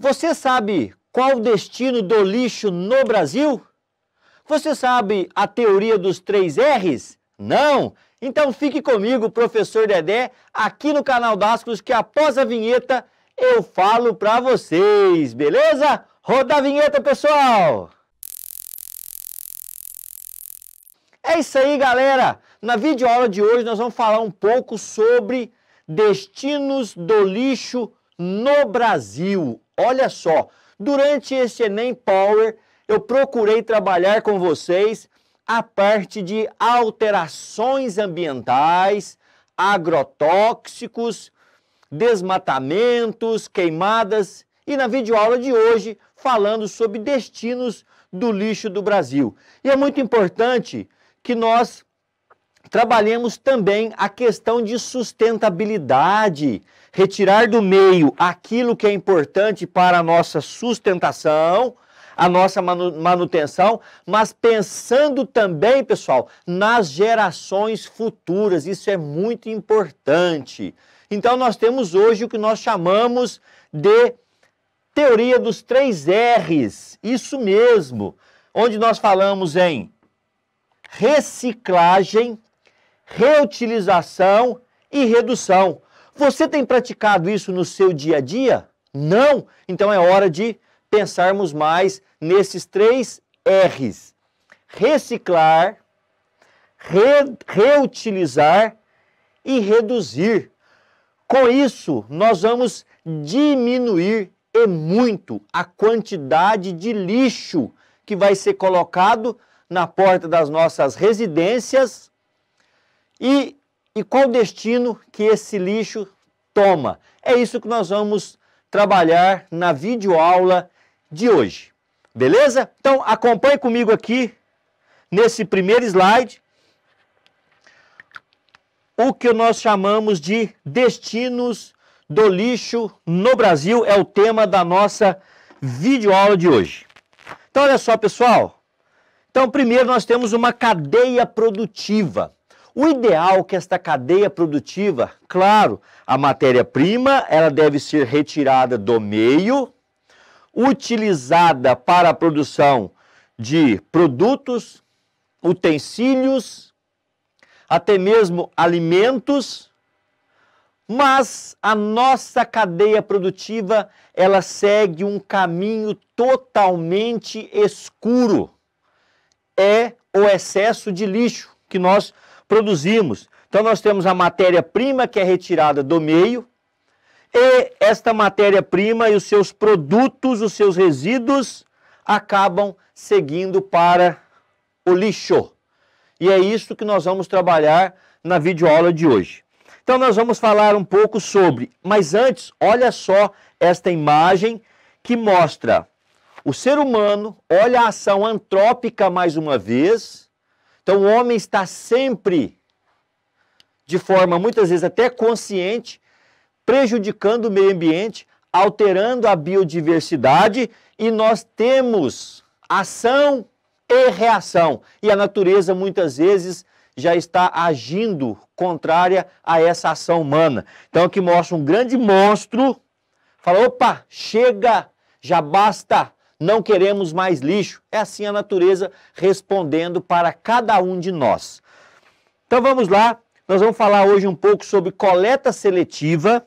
Você sabe qual o destino do lixo no Brasil? Você sabe a teoria dos três R's? Não? Então fique comigo, professor Dedé, aqui no canal Dascos, que após a vinheta eu falo para vocês, beleza? Roda a vinheta, pessoal! É isso aí, galera! Na videoaula de hoje nós vamos falar um pouco sobre destinos do lixo no Brasil. Olha só, durante esse Enem Power, eu procurei trabalhar com vocês a parte de alterações ambientais, agrotóxicos, desmatamentos, queimadas e na videoaula de hoje falando sobre destinos do lixo do Brasil. E é muito importante que nós trabalhemos também a questão de sustentabilidade retirar do meio aquilo que é importante para a nossa sustentação, a nossa manutenção, mas pensando também, pessoal, nas gerações futuras. Isso é muito importante. Então, nós temos hoje o que nós chamamos de teoria dos três R's. Isso mesmo, onde nós falamos em reciclagem, reutilização e redução. Você tem praticado isso no seu dia a dia? Não? Então é hora de pensarmos mais nesses três R's: reciclar, re reutilizar e reduzir. Com isso, nós vamos diminuir e muito a quantidade de lixo que vai ser colocado na porta das nossas residências e e qual destino que esse lixo toma. É isso que nós vamos trabalhar na videoaula de hoje. Beleza? Então acompanhe comigo aqui nesse primeiro slide o que nós chamamos de destinos do lixo no Brasil é o tema da nossa videoaula de hoje. Então olha só, pessoal. Então primeiro nós temos uma cadeia produtiva. O ideal é que esta cadeia produtiva, claro, a matéria-prima, ela deve ser retirada do meio, utilizada para a produção de produtos, utensílios, até mesmo alimentos, mas a nossa cadeia produtiva, ela segue um caminho totalmente escuro. É o excesso de lixo que nós produzimos. Então nós temos a matéria-prima que é retirada do meio, e esta matéria-prima e os seus produtos, os seus resíduos, acabam seguindo para o lixo. E é isso que nós vamos trabalhar na videoaula de hoje. Então nós vamos falar um pouco sobre, mas antes, olha só esta imagem que mostra o ser humano, olha a ação antrópica mais uma vez, então o homem está sempre, de forma muitas vezes até consciente, prejudicando o meio ambiente, alterando a biodiversidade e nós temos ação e reação. E a natureza muitas vezes já está agindo contrária a essa ação humana. Então aqui mostra um grande monstro, fala, opa, chega, já basta, não queremos mais lixo. É assim a natureza respondendo para cada um de nós. Então vamos lá. Nós vamos falar hoje um pouco sobre coleta seletiva.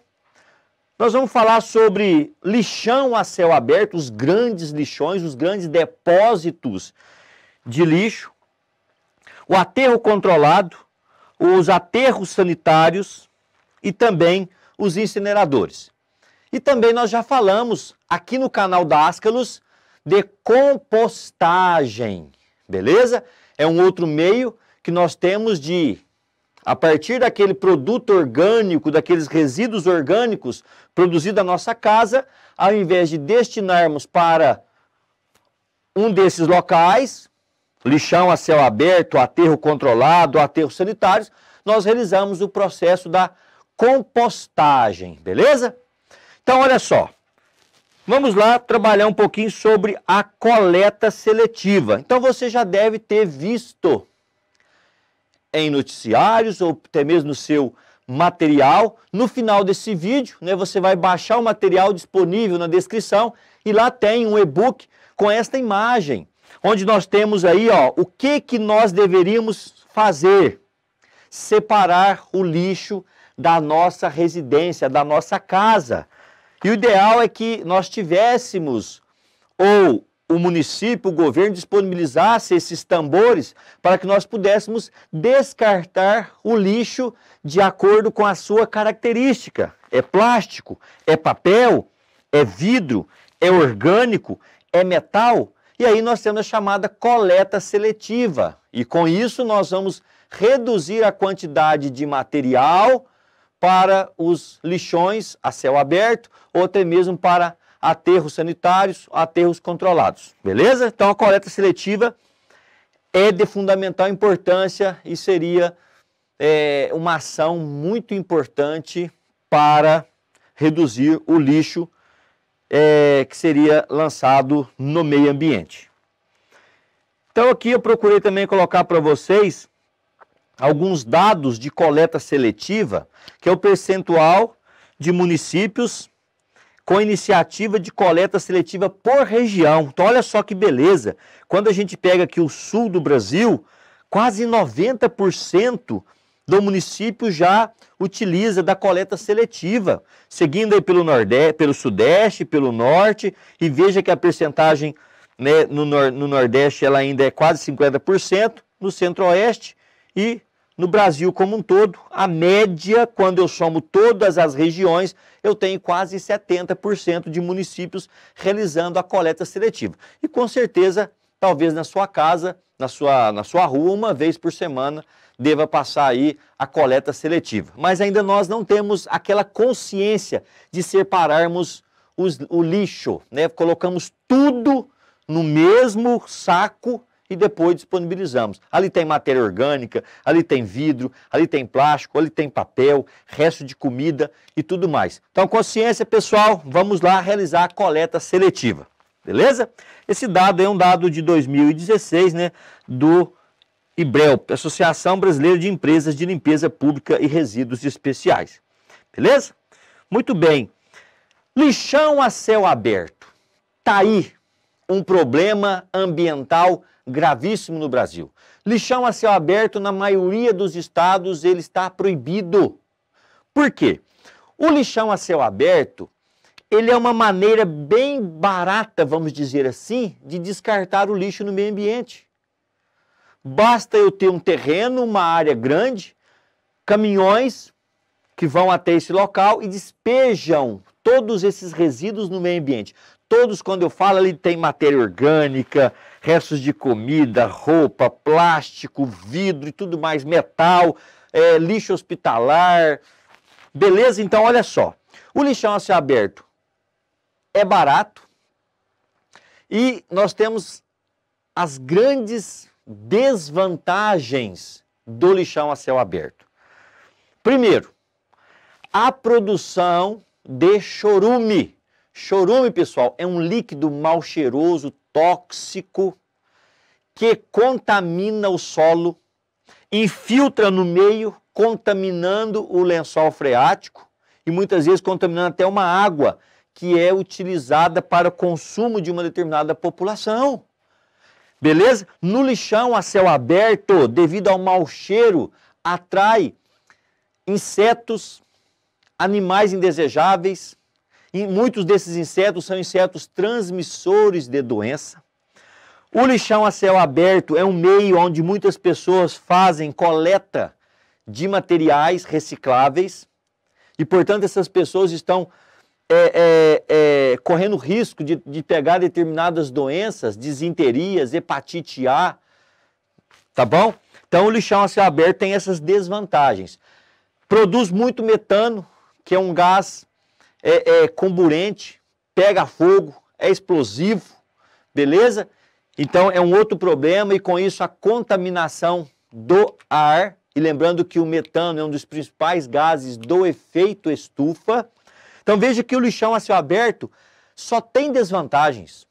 Nós vamos falar sobre lixão a céu aberto, os grandes lixões, os grandes depósitos de lixo, o aterro controlado, os aterros sanitários e também os incineradores. E também nós já falamos aqui no canal da Ascalos de compostagem, beleza? É um outro meio que nós temos de, a partir daquele produto orgânico, daqueles resíduos orgânicos produzidos na nossa casa, ao invés de destinarmos para um desses locais, lixão a céu aberto, aterro controlado, aterros sanitários, nós realizamos o processo da compostagem, beleza? Então, olha só. Vamos lá trabalhar um pouquinho sobre a coleta seletiva. Então você já deve ter visto em noticiários ou até mesmo no seu material. No final desse vídeo, né, você vai baixar o material disponível na descrição e lá tem um e-book com esta imagem, onde nós temos aí ó, o que, que nós deveríamos fazer. Separar o lixo da nossa residência, da nossa casa. E o ideal é que nós tivéssemos, ou o município, o governo disponibilizasse esses tambores para que nós pudéssemos descartar o lixo de acordo com a sua característica. É plástico, é papel, é vidro, é orgânico, é metal. E aí nós temos a chamada coleta seletiva. E com isso nós vamos reduzir a quantidade de material para os lixões a céu aberto ou até mesmo para aterros sanitários, aterros controlados. Beleza? Então a coleta seletiva é de fundamental importância e seria é, uma ação muito importante para reduzir o lixo é, que seria lançado no meio ambiente. Então aqui eu procurei também colocar para vocês alguns dados de coleta seletiva, que é o percentual de municípios com iniciativa de coleta seletiva por região. Então, olha só que beleza. Quando a gente pega aqui o sul do Brasil, quase 90% do município já utiliza da coleta seletiva, seguindo aí pelo Nordeste, pelo Sudeste, pelo Norte, e veja que a percentagem né, no, no Nordeste ela ainda é quase 50%, no Centro-Oeste e no Brasil como um todo, a média, quando eu somo todas as regiões, eu tenho quase 70% de municípios realizando a coleta seletiva. E com certeza, talvez na sua casa, na sua, na sua rua, uma vez por semana, deva passar aí a coleta seletiva. Mas ainda nós não temos aquela consciência de separarmos os, o lixo, né? Colocamos tudo no mesmo saco e depois disponibilizamos. Ali tem matéria orgânica, ali tem vidro, ali tem plástico, ali tem papel, resto de comida e tudo mais. Então, consciência pessoal, vamos lá realizar a coleta seletiva. Beleza? Esse dado é um dado de 2016, né, do IBREL, Associação Brasileira de Empresas de Limpeza Pública e Resíduos Especiais. Beleza? Muito bem. Lixão a céu aberto. Tá aí um problema ambiental gravíssimo no Brasil. Lixão a céu aberto, na maioria dos estados, ele está proibido. Por quê? O lixão a céu aberto, ele é uma maneira bem barata, vamos dizer assim, de descartar o lixo no meio ambiente. Basta eu ter um terreno, uma área grande, caminhões que vão até esse local e despejam todos esses resíduos no meio ambiente todos, quando eu falo, ali tem matéria orgânica, restos de comida, roupa, plástico, vidro e tudo mais, metal, é, lixo hospitalar. Beleza? Então, olha só. O lixão a céu aberto é barato e nós temos as grandes desvantagens do lixão a céu aberto. Primeiro, a produção de chorume. Chorume, pessoal, é um líquido mal cheiroso, tóxico, que contamina o solo, infiltra no meio, contaminando o lençol freático e muitas vezes contaminando até uma água que é utilizada para o consumo de uma determinada população. Beleza? No lixão a céu aberto, devido ao mau cheiro, atrai insetos, animais indesejáveis, e muitos desses insetos são insetos transmissores de doença. O lixão a céu aberto é um meio onde muitas pessoas fazem coleta de materiais recicláveis e, portanto, essas pessoas estão é, é, é, correndo risco de, de pegar determinadas doenças, disenterias, hepatite A, tá bom? Então, o lixão a céu aberto tem essas desvantagens. Produz muito metano, que é um gás é, é comburente, pega fogo, é explosivo, beleza? Então é um outro problema e com isso a contaminação do ar. E lembrando que o metano é um dos principais gases do efeito estufa. Então veja que o lixão a céu aberto só tem desvantagens.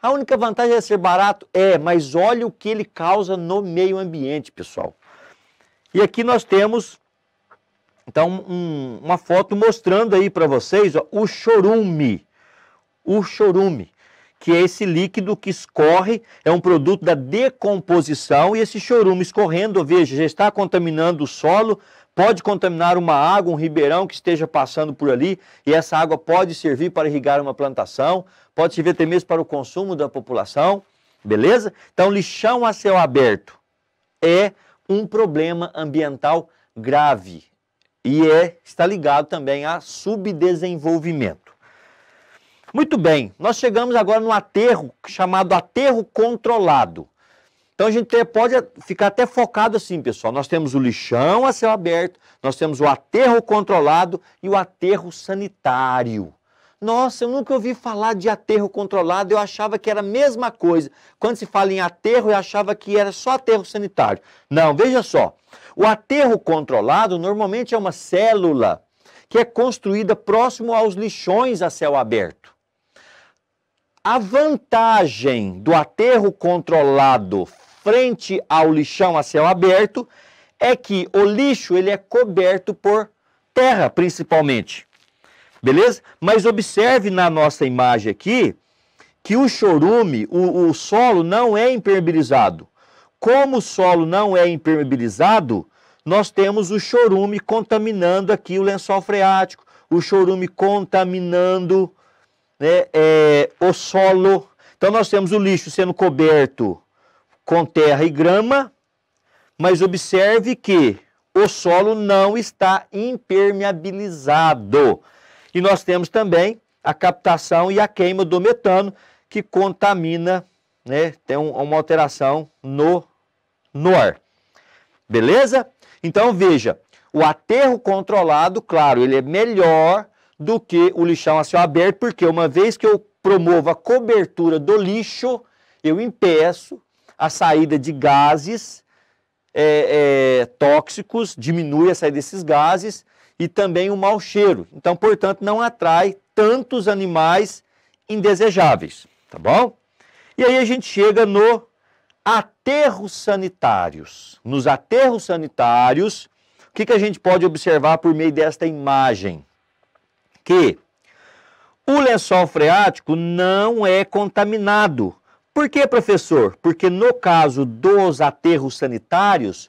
A única vantagem é ser barato? É, mas olha o que ele causa no meio ambiente, pessoal. E aqui nós temos então, um, uma foto mostrando aí para vocês ó, o chorume. O chorume, que é esse líquido que escorre, é um produto da decomposição e esse chorume escorrendo, veja, já está contaminando o solo, pode contaminar uma água, um ribeirão que esteja passando por ali e essa água pode servir para irrigar uma plantação, pode servir até mesmo para o consumo da população, beleza? Então, lixão a céu aberto é um problema ambiental grave e é, está ligado também a subdesenvolvimento. Muito bem, nós chegamos agora no aterro chamado aterro controlado. Então a gente pode ficar até focado assim, pessoal. Nós temos o lixão a céu aberto, nós temos o aterro controlado e o aterro sanitário. Nossa, eu nunca ouvi falar de aterro controlado, eu achava que era a mesma coisa. Quando se fala em aterro, eu achava que era só aterro sanitário. Não, veja só. O aterro controlado normalmente é uma célula que é construída próximo aos lixões a céu aberto. A vantagem do aterro controlado frente ao lixão a céu aberto é que o lixo ele é coberto por terra, principalmente. Beleza? Mas observe na nossa imagem aqui que o chorume, o, o solo não é impermeabilizado. Como o solo não é impermeabilizado, nós temos o chorume contaminando aqui o lençol freático, o chorume contaminando né, é, o solo. Então nós temos o lixo sendo coberto com terra e grama, mas observe que o solo não está impermeabilizado. E nós temos também a captação e a queima do metano, que contamina, né? Tem um, uma alteração no, no ar. Beleza? Então veja, o aterro controlado, claro, ele é melhor do que o lixão a céu aberto, porque uma vez que eu promovo a cobertura do lixo, eu impeço a saída de gases é, é, tóxicos, diminui a saída desses gases e também um mau cheiro. Então, portanto, não atrai tantos animais indesejáveis, tá bom? E aí a gente chega no aterros sanitários. Nos aterros sanitários, o que, que a gente pode observar por meio desta imagem? Que o lençol freático não é contaminado. Por que, professor? Porque no caso dos aterros sanitários,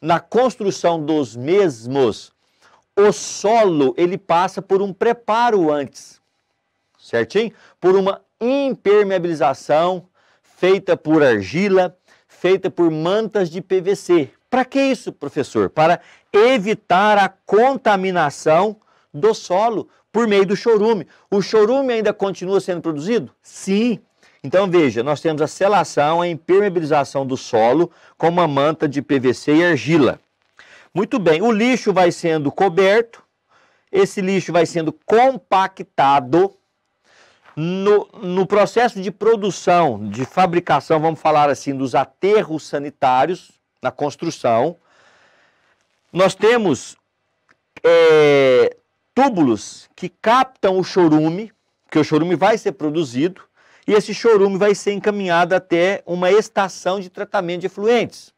na construção dos mesmos, o solo ele passa por um preparo antes, certinho? Por uma impermeabilização feita por argila, feita por mantas de PVC. Para que isso, professor? Para evitar a contaminação do solo por meio do chorume. O chorume ainda continua sendo produzido? Sim. Então veja, nós temos a selação, a impermeabilização do solo com uma manta de PVC e argila. Muito bem, o lixo vai sendo coberto, esse lixo vai sendo compactado. No, no processo de produção, de fabricação, vamos falar assim, dos aterros sanitários, na construção, nós temos é, túbulos que captam o chorume, que o chorume vai ser produzido, e esse chorume vai ser encaminhado até uma estação de tratamento de efluentes.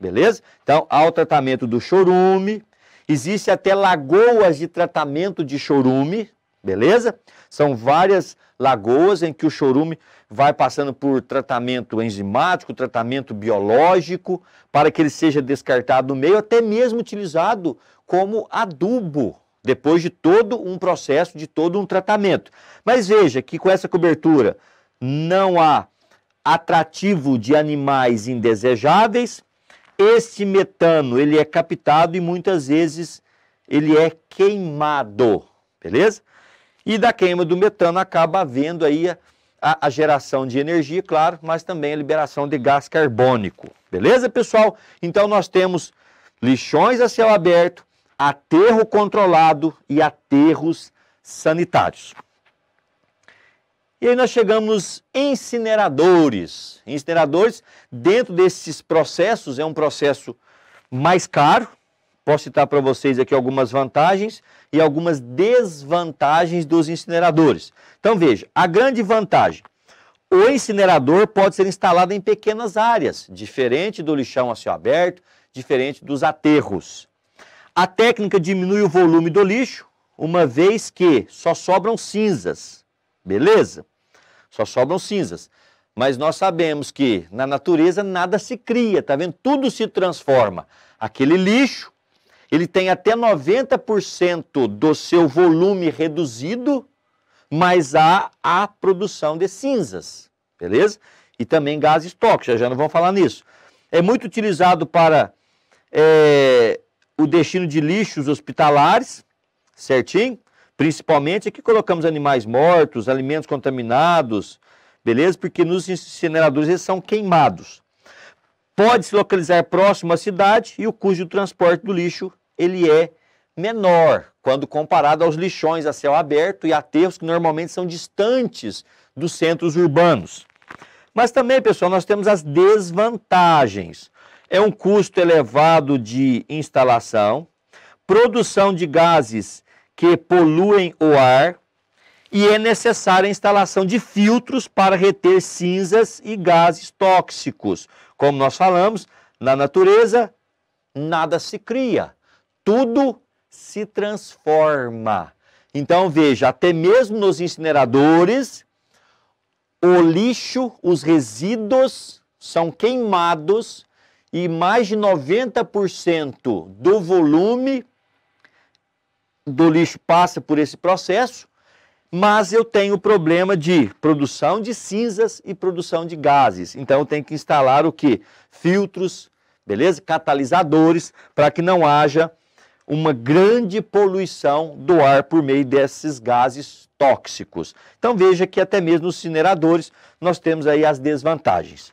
Beleza? Então, há o tratamento do chorume, existe até lagoas de tratamento de chorume, beleza? São várias lagoas em que o chorume vai passando por tratamento enzimático, tratamento biológico, para que ele seja descartado no meio, até mesmo utilizado como adubo, depois de todo um processo, de todo um tratamento. Mas veja que com essa cobertura não há atrativo de animais indesejáveis, esse metano, ele é captado e muitas vezes ele é queimado, beleza? E da queima do metano acaba havendo aí a, a, a geração de energia, claro, mas também a liberação de gás carbônico, beleza, pessoal? Então nós temos lixões a céu aberto, aterro controlado e aterros sanitários. E aí nós chegamos incineradores. Incineradores, dentro desses processos, é um processo mais caro. Posso citar para vocês aqui algumas vantagens e algumas desvantagens dos incineradores. Então veja, a grande vantagem, o incinerador pode ser instalado em pequenas áreas, diferente do lixão a céu aberto, diferente dos aterros. A técnica diminui o volume do lixo, uma vez que só sobram cinzas, beleza? só sobram cinzas. Mas nós sabemos que na natureza nada se cria, tá vendo? Tudo se transforma. Aquele lixo, ele tem até 90% do seu volume reduzido, mas há a produção de cinzas, beleza? E também gases tóxicos, já não vamos falar nisso. É muito utilizado para é, o destino de lixos hospitalares, certinho? Principalmente aqui colocamos animais mortos, alimentos contaminados, beleza? Porque nos incineradores eles são queimados. Pode se localizar próximo à cidade e o custo do transporte do lixo ele é menor quando comparado aos lixões a céu aberto e aterros que normalmente são distantes dos centros urbanos. Mas também, pessoal, nós temos as desvantagens. É um custo elevado de instalação, produção de gases que poluem o ar e é necessária a instalação de filtros para reter cinzas e gases tóxicos. Como nós falamos, na natureza nada se cria, tudo se transforma. Então veja, até mesmo nos incineradores, o lixo, os resíduos são queimados e mais de 90% do volume do lixo passa por esse processo, mas eu tenho o problema de produção de cinzas e produção de gases. Então eu tenho que instalar o que? Filtros, beleza? Catalisadores para que não haja uma grande poluição do ar por meio desses gases tóxicos. Então veja que até mesmo os incineradores nós temos aí as desvantagens.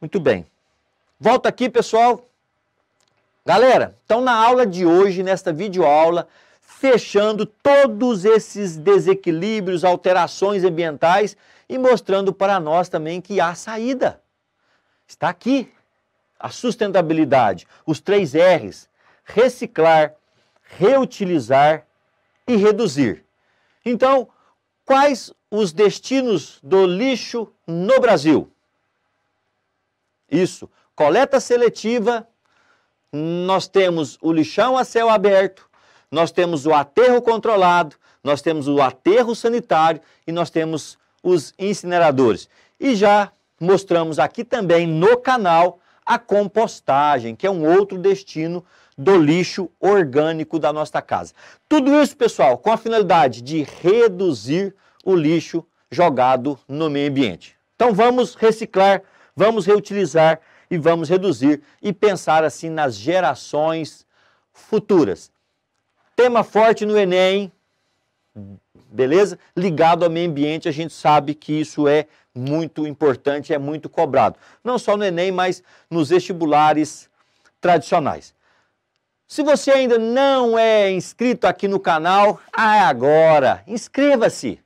Muito bem. Volta aqui, pessoal. Galera, então na aula de hoje, nesta videoaula, fechando todos esses desequilíbrios, alterações ambientais e mostrando para nós também que há saída. Está aqui a sustentabilidade, os três R's: reciclar, reutilizar e reduzir. Então, quais os destinos do lixo no Brasil? Isso, coleta seletiva nós temos o lixão a céu aberto, nós temos o aterro controlado, nós temos o aterro sanitário e nós temos os incineradores. E já mostramos aqui também no canal a compostagem, que é um outro destino do lixo orgânico da nossa casa. Tudo isso, pessoal, com a finalidade de reduzir o lixo jogado no meio ambiente. Então vamos reciclar, vamos reutilizar e vamos reduzir e pensar assim nas gerações futuras. Tema forte no Enem, beleza? Ligado ao meio ambiente, a gente sabe que isso é muito importante, é muito cobrado. Não só no Enem, mas nos vestibulares tradicionais. Se você ainda não é inscrito aqui no canal, ah, é agora! Inscreva-se!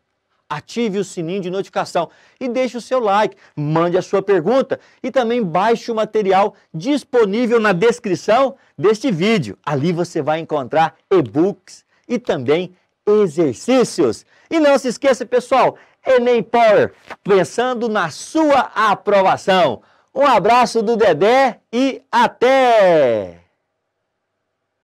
ative o sininho de notificação e deixe o seu like, mande a sua pergunta e também baixe o material disponível na descrição deste vídeo. Ali você vai encontrar e-books e também exercícios. E não se esqueça, pessoal, Enem Power, pensando na sua aprovação. Um abraço do Dedé e até!